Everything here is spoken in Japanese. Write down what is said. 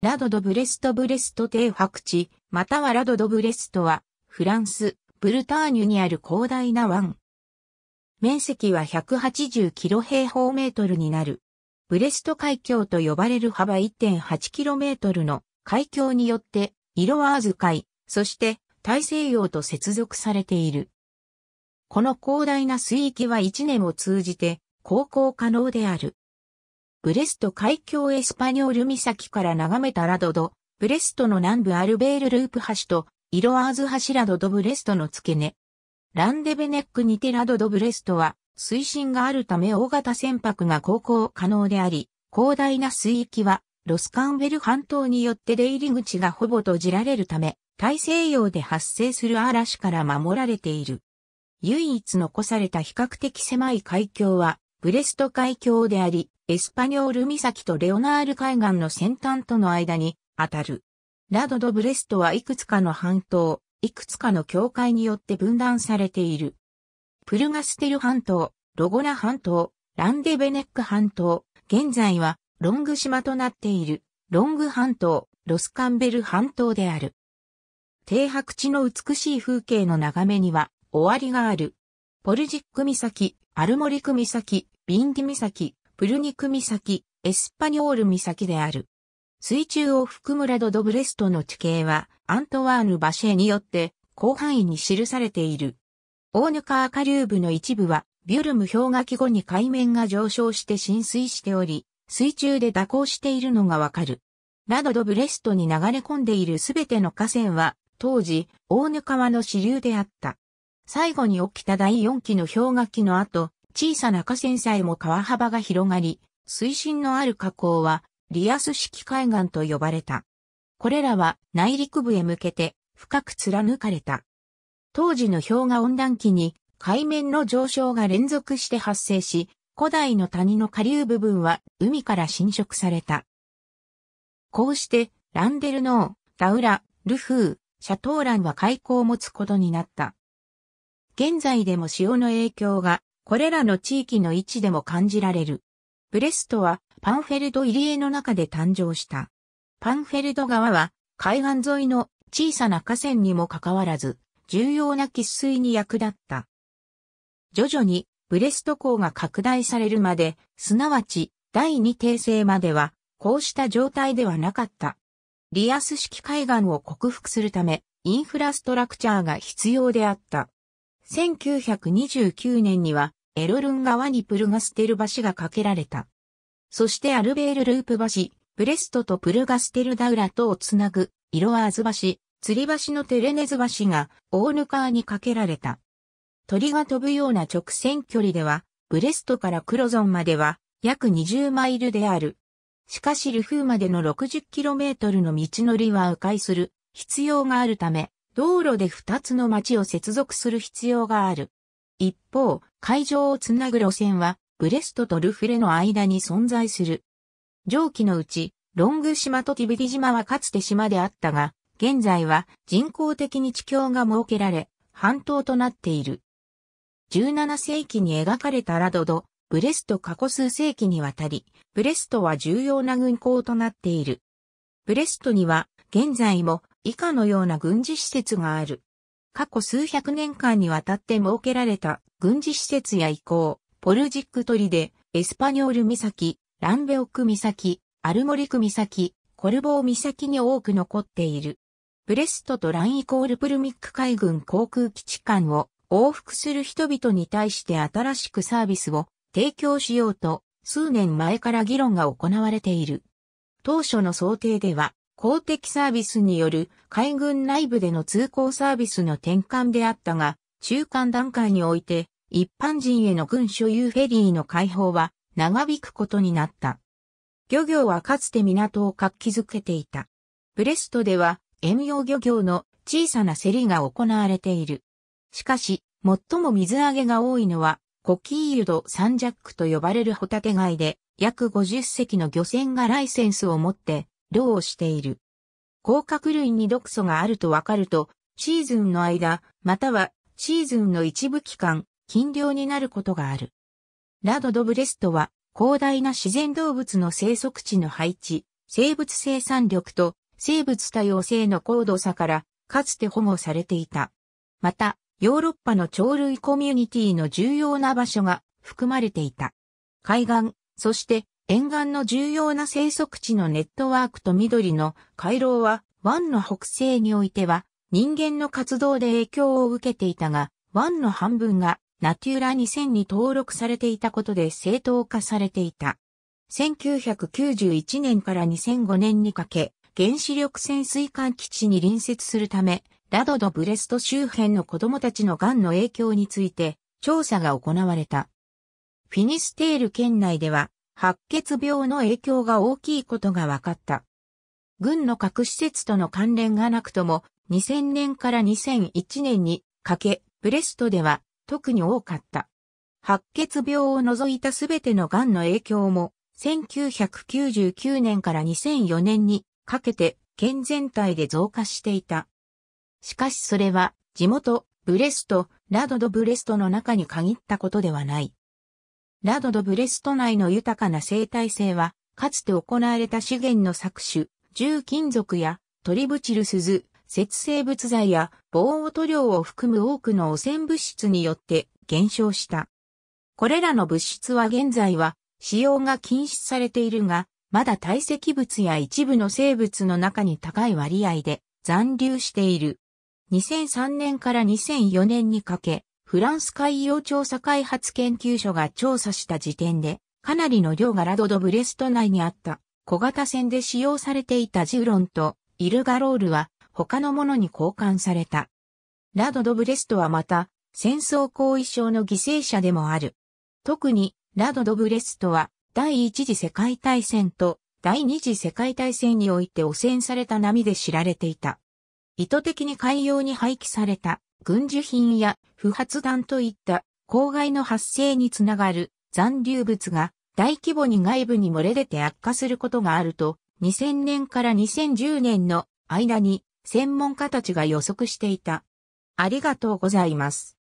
ラドドブレストブレスト帝白地、またはラドドブレストは、フランス、ブルターニュにある広大な湾。面積は180キロ平方メートルになる。ブレスト海峡と呼ばれる幅1.8キロメートルの海峡によって、色は扱い、海、そして大西洋と接続されている。この広大な水域は1年を通じて航行可能である。ブレスト海峡エスパニョール岬から眺めたラドド、ブレストの南部アルベールループ橋と、イロアーズ橋ラドドブレストの付け根。ランデベネックにてラドドブレストは、水深があるため大型船舶が航行可能であり、広大な水域は、ロスカンベル半島によって出入り口がほぼ閉じられるため、大西洋で発生する嵐から守られている。唯一残された比較的狭い海峡は、ブレスト海峡であり、エスパニョール岬とレオナール海岸の先端との間に当たる。ラドド・ブレストはいくつかの半島、いくつかの境界によって分断されている。プルガステル半島、ロゴナ半島、ランデベネック半島、現在はロング島となっている、ロング半島、ロスカンベル半島である。停泊地の美しい風景の眺めには終わりがある。ポルジック岬、アルモリク岬、ビンディ岬、プルニク岬、エスパニオール岬である。水中を含むラド・ド・ブレストの地形は、アントワーヌ・バシェによって広範囲に記されている。オーヌカー下流部の一部は、ビュルム氷河期後に海面が上昇して浸水しており、水中で蛇行しているのがわかる。ラド・ド・ブレストに流れ込んでいるすべての河川は、当時、オーヌ川の支流であった。最後に起きた第4期の氷河期の後、小さな河川さえも川幅が広がり、水深のある河口は、リアス式海岸と呼ばれた。これらは内陸部へ向けて深く貫かれた。当時の氷河温暖期に海面の上昇が連続して発生し、古代の谷の下流部分は海から侵食された。こうして、ランデルノー、ダウラ、ルフー、シャトーランは開口を持つことになった。現在でも潮の影響が、これらの地域の位置でも感じられる。ブレストはパンフェルド入り江の中で誕生した。パンフェルド川は海岸沿いの小さな河川にもかかわらず、重要な喫水に役立った。徐々にブレスト港が拡大されるまで、すなわち第二帝政までは、こうした状態ではなかった。リアス式海岸を克服するため、インフラストラクチャーが必要であった。1929年にはエロルン川にプルガステル橋が架けられた。そしてアルベールループ橋、ブレストとプルガステルダウラとをつなぐ、イロアーズ橋、吊り橋のテレネズ橋がオーヌ川に架けられた。鳥が飛ぶような直線距離では、ブレストからクロゾンまでは約20マイルである。しかしルフーまでの 60km の道のりは迂回する必要があるため、道路で2つの町を接続する必要がある。一方、海上をつなぐ路線は、ブレストとルフレの間に存在する。上記のうち、ロング島とティブリ島はかつて島であったが、現在は人工的に地境が設けられ、半島となっている。17世紀に描かれたラドド、ブレスト過去数世紀にわたり、ブレストは重要な軍港となっている。ブレストには、現在も以下のような軍事施設がある。過去数百年間にわたって設けられた軍事施設や遺構、ポルジックリで、エスパニョール岬、ランベオク岬、アルモリク岬、コルボー岬に多く残っている。ブレストとランイコールプルミック海軍航空基地間を往復する人々に対して新しくサービスを提供しようと数年前から議論が行われている。当初の想定では公的サービスによる海軍内部での通行サービスの転換であったが、中間段階において一般人への軍所有フェリーの開放は長引くことになった。漁業はかつて港を活気づけていた。ブレストでは遠洋漁業の小さな競りが行われている。しかし、最も水揚げが多いのは、コキーユド・サンジャックと呼ばれるホタテ貝で、約50隻の漁船がライセンスを持って漁をしている。甲殻類に毒素があるとわかると、シーズンの間、またはシーズンの一部期間、禁漁になることがある。ラド・ド・ブレストは、広大な自然動物の生息地の配置、生物生産力と生物多様性の高度差から、かつて保護されていた。また、ヨーロッパの鳥類コミュニティの重要な場所が含まれていた。海岸、そして沿岸の重要な生息地のネットワークと緑の回廊は、湾の北西においては、人間の活動で影響を受けていたが、湾の半分がナテューラ2000に登録されていたことで正当化されていた。1991年から2005年にかけ、原子力潜水艦基地に隣接するため、ラドドブレスト周辺の子供たちの癌の影響について調査が行われた。フィニステール県内では白血病の影響が大きいことが分かった。軍の核施設との関連がなくとも、2000年から2001年にかけ、ブレストでは特に多かった。白血病を除いたすべての癌の影響も、1999年から2004年にかけて県全体で増加していた。しかしそれは地元、ブレスト、ラドドブレストの中に限ったことではない。ラドドブレスト内の豊かな生態性は、かつて行われた資源の搾取、重金属やトリブチル鈴、節生物剤や防音塗料を含む多くの汚染物質によって減少した。これらの物質は現在は使用が禁止されているが、まだ堆積物や一部の生物の中に高い割合で残留している。2003年から2004年にかけ、フランス海洋調査開発研究所が調査した時点で、かなりの量がラドドブレスト内にあった小型船で使用されていたジュロンとイルガロールは他のものに交換された。ラドドブレストはまた戦争後遺症の犠牲者でもある。特にラドドブレストは第一次世界大戦と第二次世界大戦において汚染された波で知られていた。意図的に海洋に廃棄された軍需品や不発弾といった公害の発生につながる残留物が大規模に外部に漏れ出て悪化することがあると、2000年から2010年の間に専門家たちが予測していた。ありがとうございます。